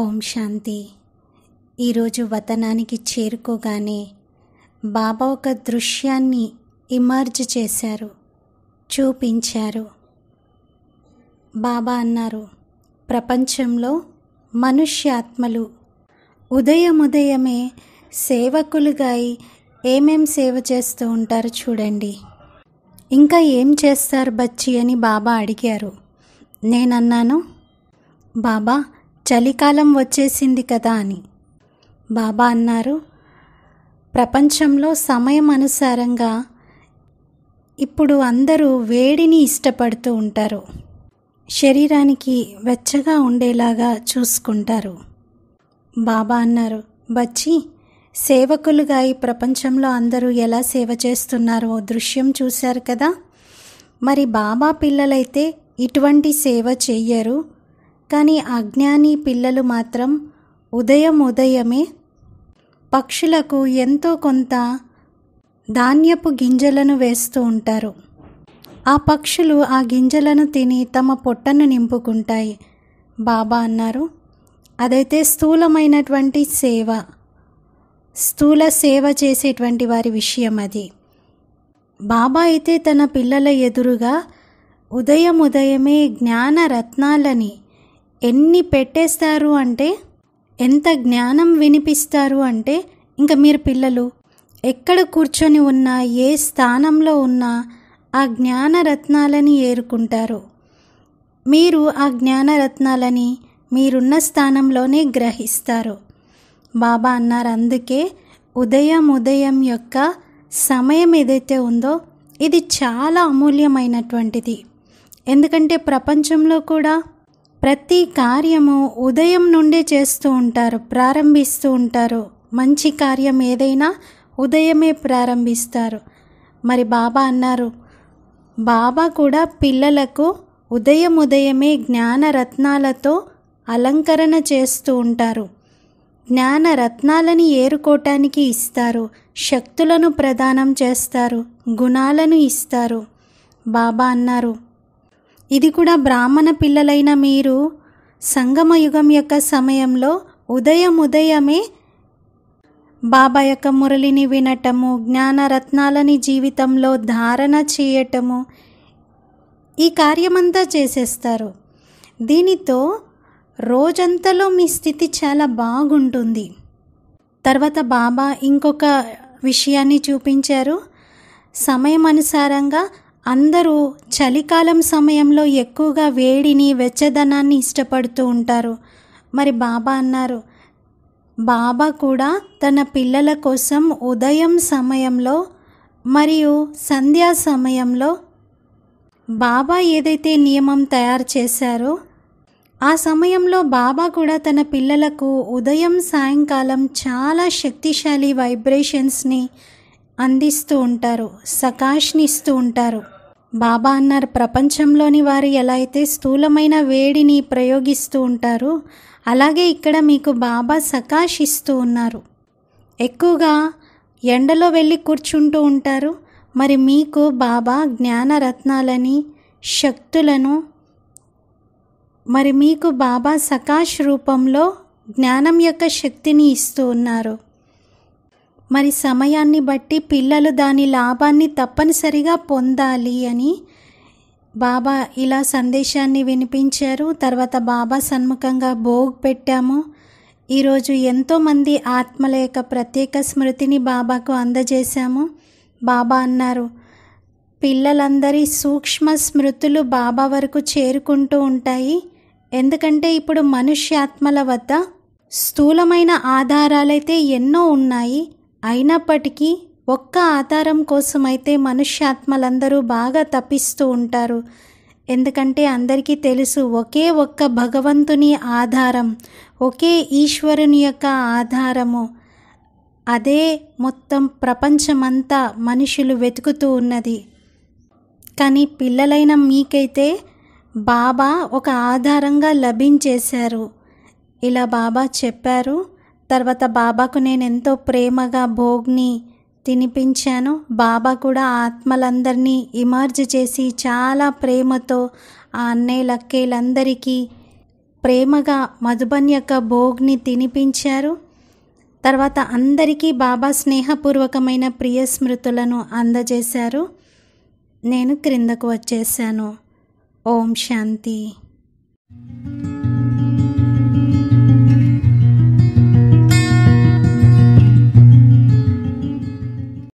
ఓం శాంతి ఈరోజు వతనానికి చేరుకోగానే బాబా ఒక దృశ్యాన్ని ఇమర్జ్ చేశారు చూపించారు బాబా అన్నారు ప్రపంచంలో మనుష్యాత్మలు ఉదయముదయమే సేవకులుగా ఏమేం సేవ చేస్తూ ఉంటారు చూడండి ఇంకా ఏం చేస్తారు బచ్చి అని బాబా అడిగారు నేనన్నాను బాబా చలికాలం వచ్చేసింది కదా అని బాబా అన్నారు ప్రపంచంలో సమయం అనుసారంగా ఇప్పుడు అందరూ వేడిని ఇష్టపడుతూ ఉంటారు శరీరానికి వెచ్చగా ఉండేలాగా చూసుకుంటారు బాబా అన్నారు బచ్చి సేవకులుగా ఈ ప్రపంచంలో అందరూ ఎలా సేవ చేస్తున్నారో దృశ్యం చూశారు కదా మరి బాబా పిల్లలైతే ఇటువంటి సేవ చెయ్యరు కానీ అజ్ఞాని పిల్లలు మాత్రం ఉదయం ఉదయమే పక్షులకు ఎంతో కొంత ధాన్యపు గింజలను వేస్తూ ఉంటారు ఆ పక్షులు ఆ గింజలను తిని తమ పొట్టను నింపుకుంటాయి బాబా అన్నారు అదైతే స్థూలమైనటువంటి సేవ స్థూల సేవ చేసేటువంటి వారి విషయం అది బాబా అయితే తన పిల్లల ఎదురుగా ఉదయం ఉదయమే జ్ఞాన రత్నాలని ఎన్ని పెట్టేస్తారు అంటే ఎంత జ్ఞానం వినిపిస్తారు అంటే ఇంకా మీరు పిల్లలు ఎక్కడ కూర్చొని ఉన్నా ఏ స్థానంలో ఉన్నా ఆ జ్ఞానరత్నాలని ఏరుకుంటారు మీరు ఆ జ్ఞానరత్నాలని మీరున్న స్థానంలోనే గ్రహిస్తారు బాబా అన్నారు అందుకే ఉదయం ఉదయం యొక్క సమయం ఏదైతే ఉందో ఇది చాలా అమూల్యమైనటువంటిది ఎందుకంటే ప్రపంచంలో కూడా ప్రతి కార్యము ఉదయం నుండే చేస్తూ ఉంటారు ప్రారంభిస్తూ ఉంటారు మంచి కార్యం ఏదైనా ఉదయమే ప్రారంభిస్తారు మరి బాబా అన్నారు బాబా కూడా పిల్లలకు ఉదయం ఉదయమే జ్ఞాన రత్నాలతో అలంకరణ చేస్తూ ఉంటారు జ్ఞానరత్నాలని ఏరుకోవటానికి ఏరుకోటానికి ఇస్తారు శక్తులను ప్రదానం చేస్తారు గుణాలను ఇస్తారు బాబా అన్నారు ఇది కూడా బ్రాహ్మణ పిల్లలైన మీరు సంగమయుగం యొక్క సమయంలో ఉదయం ఉదయమే బాబా యొక్క మురళిని వినటము జ్ఞానరత్నాలని జీవితంలో ధారణ చేయటము ఈ కార్యమంతా చేసేస్తారు దీనితో రోజంతలో మీ స్థితి చాలా బాగుంటుంది తర్వాత బాబా ఇంకొక విషయాన్ని చూపించారు సమయం అనుసారంగా అందరూ చలికాలం సమయంలో ఎక్కువగా వేడిని వెచ్చదనాన్ని ఇష్టపడుతూ ఉంటారు మరి బాబా అన్నారు బాబా కూడా తన పిల్లల కోసం ఉదయం సమయంలో మరియు సంధ్యా సమయంలో బాబా ఏదైతే నియమం తయారు చేశారో ఆ సమయంలో బాబా కూడా తన పిల్లలకు ఉదయం సాయంకాలం చాలా శక్తిశాలి వైబ్రేషన్స్ని అందిస్తూ ఉంటారు సకాష్నిస్తూ ఉంటారు బాబా అన్నారు ప్రపంచంలోని వారు ఎలా అయితే స్థూలమైన వేడిని ప్రయోగిస్తూ ఉంటారు అలాగే ఇక్కడ మీకు బాబా సకాశిస్తూ ఉన్నారు ఎక్కువగా ఎండలో వెళ్ళి కూర్చుంటూ ఉంటారు మరి మీకు బాబా జ్ఞానరత్నాలని శక్తులను మరి మీకు బాబా సకాష్ రూపంలో జ్ఞానం యొక్క శక్తిని ఇస్తూ ఉన్నారు మరి సమయాన్ని బట్టి పిల్లలు దాని లాభాన్ని తప్పనిసరిగా పొందాలి అని బాబా ఇలా సందేశాన్ని వినిపించారు తర్వాత బాబా సన్ముఖంగా భోగ్ పెట్టాము ఈరోజు ఎంతోమంది ఆత్మల యొక్క ప్రత్యేక స్మృతిని బాబాకు అందజేశాము బాబా అన్నారు పిల్లలందరి సూక్ష్మ స్మృతులు బాబా వరకు చేరుకుంటూ ఉంటాయి ఎందుకంటే ఇప్పుడు మనుష్యాత్మల వద్ద స్థూలమైన ఆధారాలైతే ఎన్నో ఉన్నాయి అయినప్పటికీ ఒక్క ఆధారం కోసమైతే మనుష్యాత్మలందరూ బాగా తప్పిస్తూ ఉంటారు ఎందుకంటే అందరికీ తెలుసు ఒకే ఒక్క భగవంతుని ఆధారం ఒకే ఈశ్వరుని యొక్క ఆధారము అదే మొత్తం ప్రపంచమంతా మనుషులు వెతుకుతూ ఉన్నది కానీ పిల్లలైన మీకైతే బాబా ఒక ఆధారంగా లభించేశారు ఇలా బాబా చెప్పారు తర్వాత బాబాకు నేను ఎంతో ప్రేమగా భోగ్ని తినిపించాను బాబా కూడా ఆత్మలందరినీ ఇమర్జ్ చేసి చాలా ప్రేమతో ఆ అన్నయ్యలు అక్కేలందరికీ ప్రేమగా మధుబన్ యొక్క భోగ్ని తినిపించారు తర్వాత అందరికీ బాబా స్నేహపూర్వకమైన ప్రియ స్మృతులను అందజేశారు నేను క్రిందకు వచ్చేసాను ఓం శాంతి